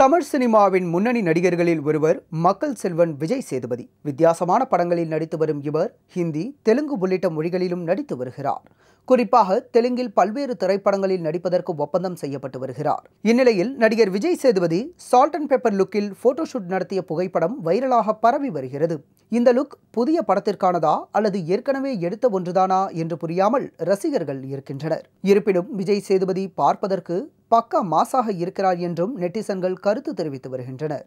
தமிழ் சினிமாவின் முன்னணி நடிகர்களில் ஒருவர் மக்கள் செல்வன் விஜய் சேதுபதி வித்தியாசமான படங்களில் நடித்து வரும் இவர் ஹிந்தி தெலுங்கு உள்ளிட்ட மொழிகளிலும் நடித்து வருகிறார் குறிப்பாக தெலுங்கில் பல்வேறு திரைப்படங்களில் நடிப்பதற்கு ஒப்பந்தம் செய்யப்பட்டு வருகிறார் இந்நிலையில் நடிகர் Vijay Sethupathi salt and pepper லுக்கில் போட்டோஷூட் நடத்திய புகைப்படம் வைரலாக பரவி வருகிறது இந்த லுக் புதிய படத்திற்கானதா அல்லது ஏற்கனவே எடுத்த ஒன்றுதானா என்று புரியாமல் ரசிகர்கள் இருக்கின்றனர் இருப்பினும் விஜய் சேதுபதி பார்ப்பதற்கு பக்கா மாசாக இருக்கிறார் என்றும் நெட்டிசன்கள் கருத்து தெரிவித்து வருகின்றனர்